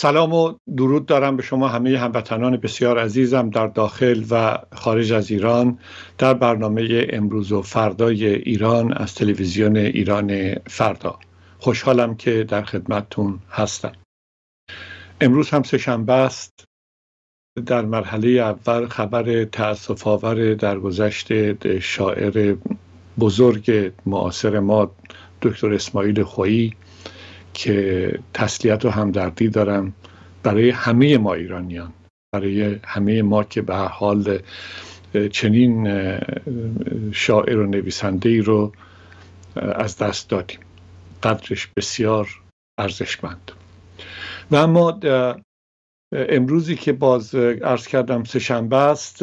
سلام و درود دارم به شما همه هموطنان بسیار عزیزم در داخل و خارج از ایران در برنامه امروز و فردای ایران از تلویزیون ایران فردا خوشحالم که در خدمتتون هستم امروز هم سهشنبه است در مرحله اول خبر تأسف آور درگذشت شاعر بزرگ معاصر ما دکتر اسماعیل خویی که تسلیت و همدردی دارم برای همه ما ایرانیان برای همه ما که به حال چنین شاعر و نویسنده ای رو از دست دادیم قدرش بسیار ارزشمند و اما امروزی که باز عرض کردم سهشنبه است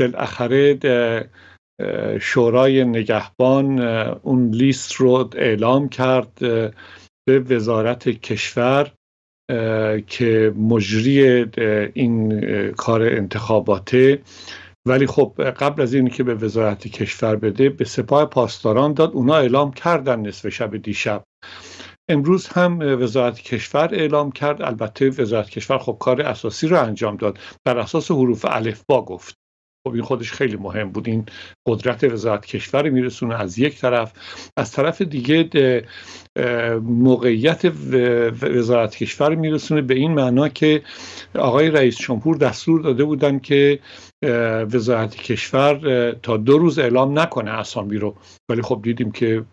بالاخره شورای نگهبان اون لیست رو اعلام کرد به وزارت کشور که مجری این کار انتخاباته ولی خب قبل از این که به وزارت کشور بده به سپاه پاسداران داد اونا اعلام کردن نصف شب دیشب امروز هم وزارت کشور اعلام کرد البته وزارت کشور خب کار اساسی رو انجام داد بر اساس حروف با گفت خب این خودش خیلی مهم بود این قدرت وزارت کشور میرسونه از یک طرف از طرف دیگه موقعیت وزارت کشور میرسونه به این معنا که آقای رئیس جمهور دستور داده بودن که وزارت کشور تا دو روز اعلام نکنه اسامی رو ولی خب دیدیم که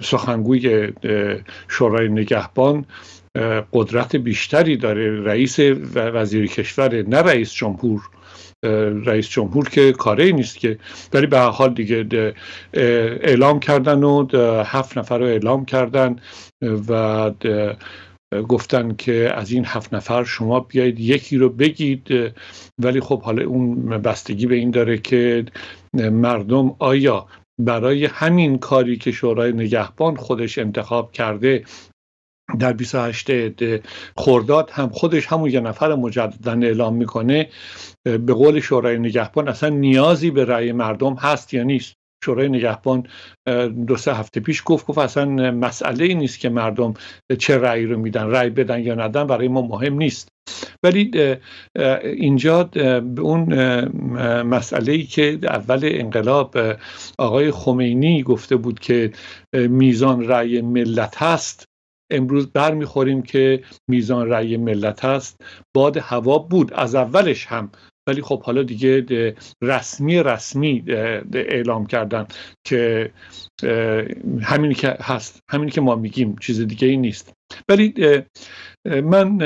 سخنگوی شورای نگهبان قدرت بیشتری داره رئیس وزیر کشور نه رئیس جمهور رئیس جمهور که ای نیست که ولی به حال دیگه اعلام کردن و هفت نفر رو اعلام کردن و گفتن که از این هفت نفر شما بیایید یکی رو بگید ولی خب حالا اون بستگی به این داره که مردم آیا برای همین کاری که شورای نگهبان خودش انتخاب کرده در 28 خورداد هم خودش همون یه نفر مجددن اعلام میکنه به قول شورای نگهبان اصلا نیازی به رأی مردم هست یا نیست شورای نگهبان دو سه هفته پیش گفت گفت اصلا مسئله ای نیست که مردم چه رأی رو میدن رأی بدن یا ندن برای ما مهم نیست ولی اینجا به اون مسئله ای که اول انقلاب آقای خمینی گفته بود که میزان رأی ملت هست امروز بر میخوریم که میزان رأی ملت هست باد هوا بود از اولش هم ولی خب حالا دیگه رسمی رسمی اعلام کردن که همینی که هست همینی که ما میگیم چیز دیگه ای نیست ولی من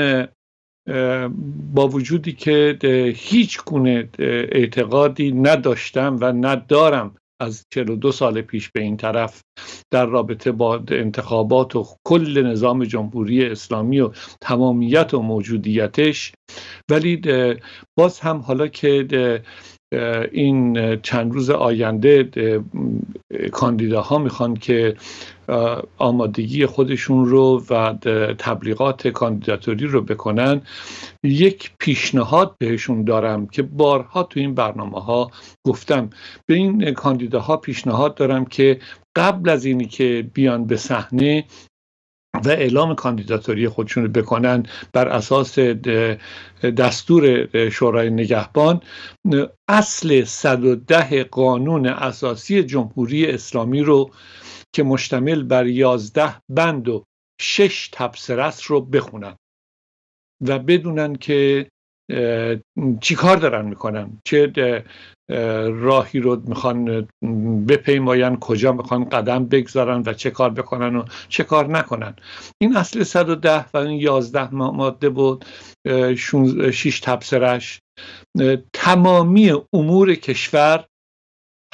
با وجودی که هیچ گونه اعتقادی نداشتم و ندارم از 42 سال پیش به این طرف در رابطه با انتخابات و کل نظام جمهوری اسلامی و تمامیت و موجودیتش ولی باز هم حالا که این چند روز آینده کاندیداها میخوان که آمادگی خودشون رو و تبلیغات کاندیداتوری رو بکنن یک پیشنهاد بهشون دارم که بارها تو این برنامه ها گفتم به این کاندیداها پیشنهاد دارم که قبل از اینی که بیان به صحنه و اعلام کاندیداتوری خودشون رو بکنن بر اساس دستور شورای نگهبان اصل 110 قانون اساسی جمهوری اسلامی رو که مشتمل بر 11 بند و 6 تبصره است رو بخونن و بدونن که چی کار دارن میکنن چه راهی رو میخوان بپیماین کجا میخوان قدم بگذارن و چه کار بکنن و چه کار نکنن این اصل 110 و این 11 ماده بود 6 تبصرش تمامی امور کشور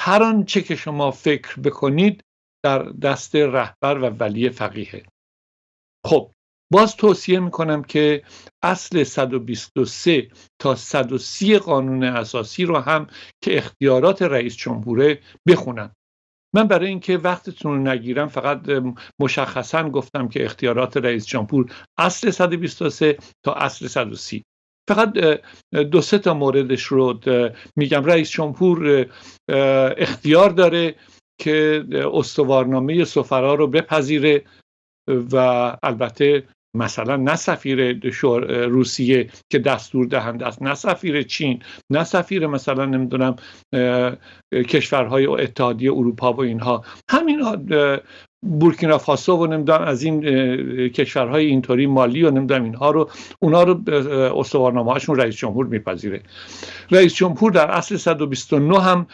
هر چه که شما فکر بکنید در دست رهبر و ولی فقیه خب باز توصیه میکنم که اصل 123 تا 130 قانون اساسی رو هم که اختیارات رئیس جمهوره بخونن من برای اینکه وقتتون رو نگیرم فقط مشخصا گفتم که اختیارات رئیس جمهور اصل 123 تا اصل 130 فقط دو سه تا موردش رو میگم رئیس جمهور اختیار داره که استوارنامه سفرا رو بپذیره و البته مثلا نه سفیر روسیه که دستور دهند است نه سفیر چین نه سفیر مثلا نمیدونم کشورهای اتحادیه اروپا و اینها همین بورکینافاسو و نمیدونم از این کشورهای اینطوری مالی و نمیدونم اینها رو اونا رو استوارنامه رئیس جمهور میپذیره رئیس جمهور در اصل 129 هم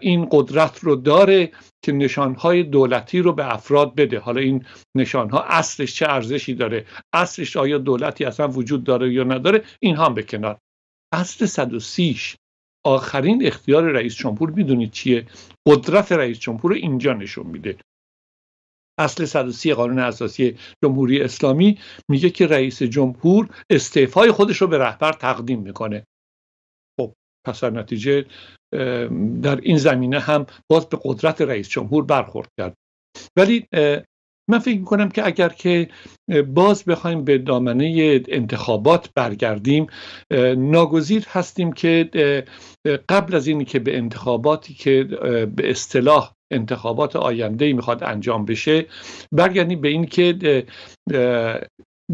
این قدرت رو داره که نشانهای دولتی رو به افراد بده حالا این نشانها اصلش چه ارزشی داره اصلش آیا دولتی اصلا وجود داره یا نداره این هم به کنار اصل 130 آخرین اختیار رئیس جمهور میدونید چیه قدرت رئیس جمهور اینجا نشون میده اصل 130 قانون اساسی جمهوری اسلامی میگه که رئیس جمهور استعفای خودش رو به رهبر تقدیم میکنه خب پس در نتیجه در این زمینه هم باز به قدرت رئیس جمهور برخورد کرد ولی من فکر میکنم که اگر که باز بخوایم به دامنه انتخابات برگردیم ناگزیر هستیم که قبل از اینی که به انتخاباتی که به اصطلاح انتخابات آینده میخواد انجام بشه برگردیم یعنی به این که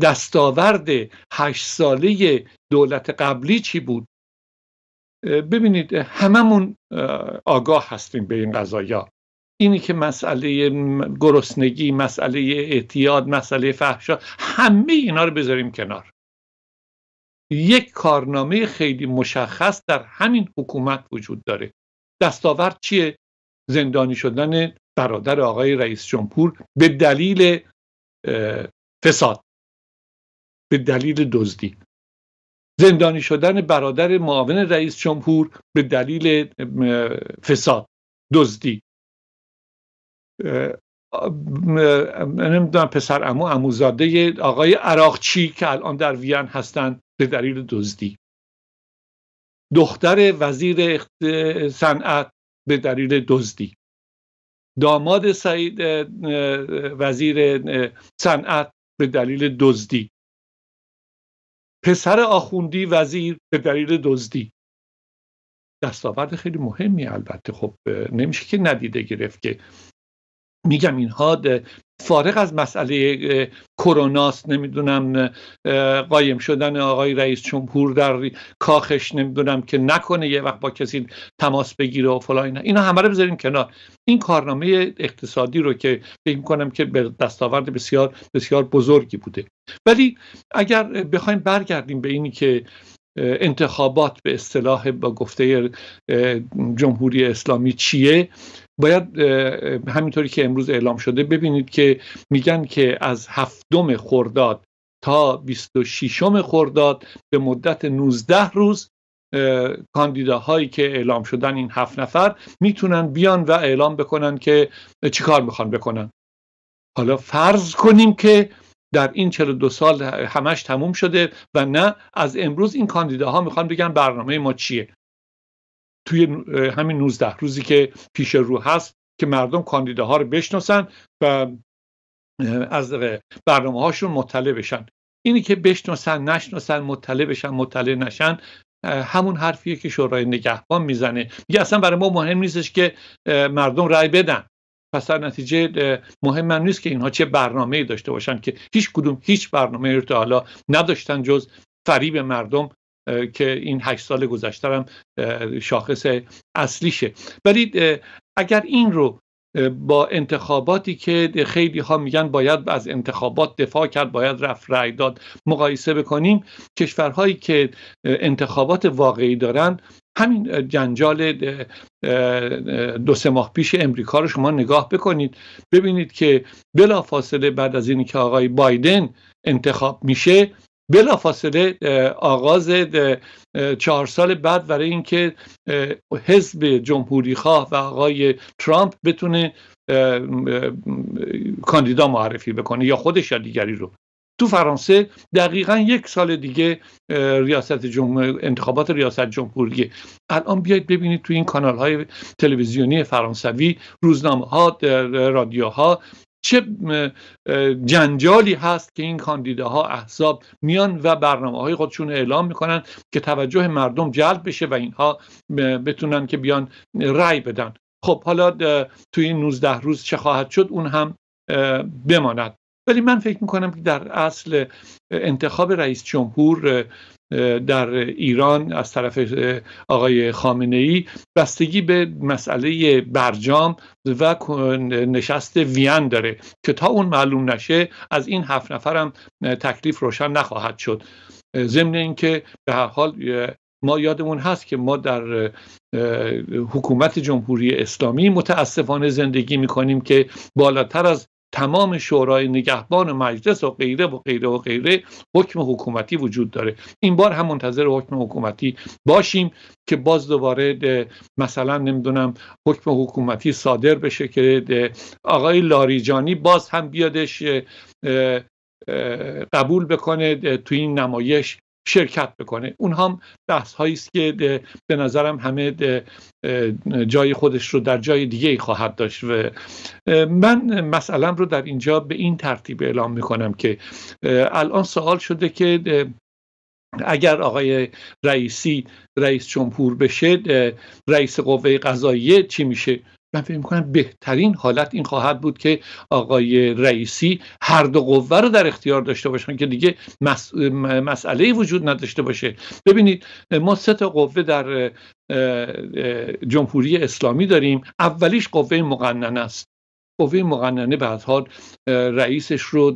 دستاورد هشت ساله دولت قبلی چی بود ببینید هممون آگاه هستیم به این قضایا اینی که مسئله گرسنگی مسئله اعتیاد مسئله فحشا همه اینا رو بذاریم کنار یک کارنامه خیلی مشخص در همین حکومت وجود داره دستاورد چیه زندانی شدن برادر آقای رئیس جمهور به دلیل فساد به دلیل دزدی زندانی شدن برادر معاون رئیس جمهور به دلیل فساد دزدی نمیدونم پسر امو اموزاده آقای عراقچی که الان در وین هستند به دلیل دزدی دختر وزیر صنعت به دلیل دزدی داماد سعید وزیر صنعت به دلیل دزدی پسر آخوندی وزیر به دلیل دزدی دستاورد خیلی مهمی البته خب نمیشه که ندیده گرفت که میگم اینها فارغ از مسئله کروناست نمیدونم قایم شدن آقای رئیس جمهور در کاخش نمیدونم که نکنه یه وقت با کسی تماس بگیره و فلان اینا اینا همه رو بذاریم کنار این کارنامه اقتصادی رو که فکر کنم که به دستاورد بسیار بسیار بزرگی بوده ولی اگر بخوایم برگردیم به اینی که انتخابات به اصطلاح با گفته جمهوری اسلامی چیه باید همینطوری که امروز اعلام شده ببینید که میگن که از هفتم خرداد تا 26 خرداد به مدت 19 روز کاندیداهایی که اعلام شدن این هفت نفر میتونن بیان و اعلام بکنن که چیکار میخوان بکنن حالا فرض کنیم که در این دو سال همش تموم شده و نه از امروز این کاندیداها میخوان بگن برنامه ما چیه توی همین 19 روزی که پیش رو هست که مردم ها رو بشناسن و از برنامه هاشون مطلع بشن اینی که بشناسن نشناسن مطلع بشن مطلع نشن همون حرفیه که شورای نگهبان میزنه میگه اصلا برای ما مهم نیستش که مردم رأی بدن پس در نتیجه مهم هم نیست که اینها چه برنامه داشته باشن که هیچ کدوم هیچ برنامه رو تا حالا نداشتن جز فریب مردم که این هشت سال گذشته هم شاخص اصلیشه ولی اگر این رو با انتخاباتی که خیلی ها میگن باید از انتخابات دفاع کرد باید رفت رأی داد مقایسه بکنیم کشورهایی که انتخابات واقعی دارن همین جنجال دو سه ماه پیش امریکا رو شما نگاه بکنید ببینید که بلافاصله بعد از اینکه آقای بایدن انتخاب میشه بلافاصله آغاز چهار سال بعد برای اینکه حزب جمهوری خواه و آقای ترامپ بتونه کاندیدا معرفی بکنه یا خودش یا دیگری رو تو فرانسه دقیقا یک سال دیگه ریاست انتخابات ریاست جمهوری. الان بیاید ببینید تو این کانال های تلویزیونی فرانسوی روزنامه ها رادیو ها چه جنجالی هست که این کاندیداها احزاب میان و برنامه های خودشون اعلام میکنن که توجه مردم جلب بشه و اینها بتونن که بیان رأی بدن خب حالا توی این 19 روز چه خواهد شد اون هم بماند ولی من فکر میکنم که در اصل انتخاب رئیس جمهور در ایران از طرف آقای خامنه ای بستگی به مسئله برجام و نشست ویان داره که تا اون معلوم نشه از این هفت نفرم تکلیف روشن نخواهد شد ضمن اینکه به هر حال ما یادمون هست که ما در حکومت جمهوری اسلامی متاسفانه زندگی میکنیم که بالاتر از تمام شورای نگهبان مجلس و غیره و غیره و غیره حکم حکومتی وجود داره این بار هم منتظر حکم حکومتی باشیم که باز دوباره مثلا نمیدونم حکم حکومتی صادر بشه که آقای لاریجانی باز هم بیادش قبول بکنه تو این نمایش شرکت بکنه اون هم بحث هایی است که به نظرم همه جای خودش رو در جای دیگه خواهد داشت و من مسئلم رو در اینجا به این ترتیب اعلام میکنم که الان سوال شده که اگر آقای رئیسی رئیس جمهور بشه رئیس قوه قضاییه چی میشه من فکر میکنم بهترین حالت این خواهد بود که آقای رئیسی هر دو قوه رو در اختیار داشته باشن که دیگه مس... مسئله وجود نداشته باشه ببینید ما سه تا قوه در جمهوری اسلامی داریم اولیش قوه مقننه است قوه مقننه به حال رئیسش رو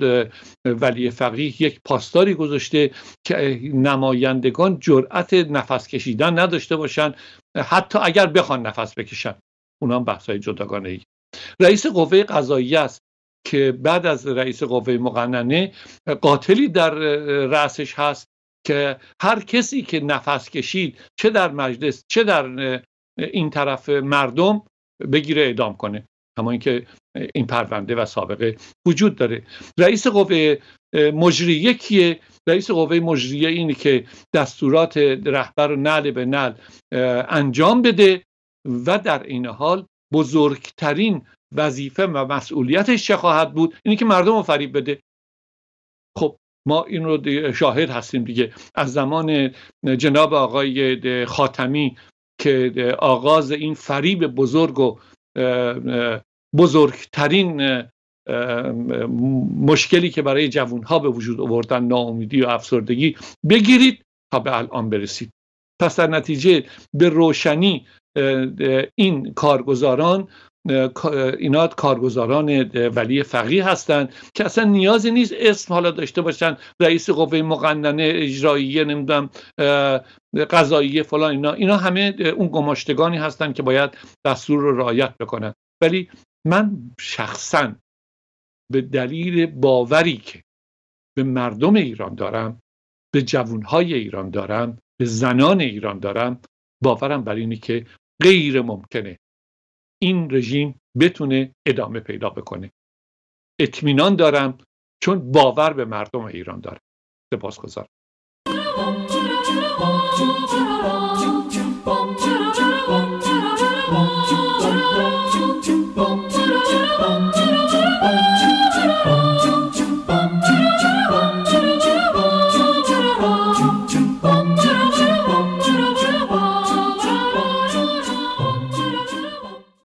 ولی فقیه یک پاسداری گذاشته که نمایندگان جرأت نفس کشیدن نداشته باشن حتی اگر بخوان نفس بکشن اونا هم بحث های جداگانه ای رئیس قوه قضاییه است که بعد از رئیس قوه مقننه قاتلی در رأسش هست که هر کسی که نفس کشید چه در مجلس چه در این طرف مردم بگیره اعدام کنه همان که این پرونده و سابقه وجود داره رئیس قوه مجریه کیه رئیس قوه مجریه اینه که دستورات رهبر و نل به نل انجام بده و در این حال بزرگترین وظیفه و مسئولیتش چه خواهد بود اینی که مردم رو فریب بده خب ما این رو شاهد هستیم دیگه از زمان جناب آقای خاتمی که آغاز این فریب بزرگ و بزرگترین مشکلی که برای جوانها به وجود آوردن ناامیدی و افسردگی بگیرید تا به الان برسید پس در نتیجه به روشنی این کارگزاران اینا کارگزاران ولی فقیه هستند که اصلا نیازی نیست اسم حالا داشته باشن رئیس قوه مقننه اجراییه نمیدونم قضاییه فلان اینا اینا همه اون گماشتگانی هستند که باید دستور رو رعایت بکنن ولی من شخصا به دلیل باوری که به مردم ایران دارم به جوانهای ایران دارم به زنان ایران دارم باورم بر اینه که غیر ممکنه این رژیم بتونه ادامه پیدا بکنه اطمینان دارم چون باور به مردم ایران داره سپاسگزارم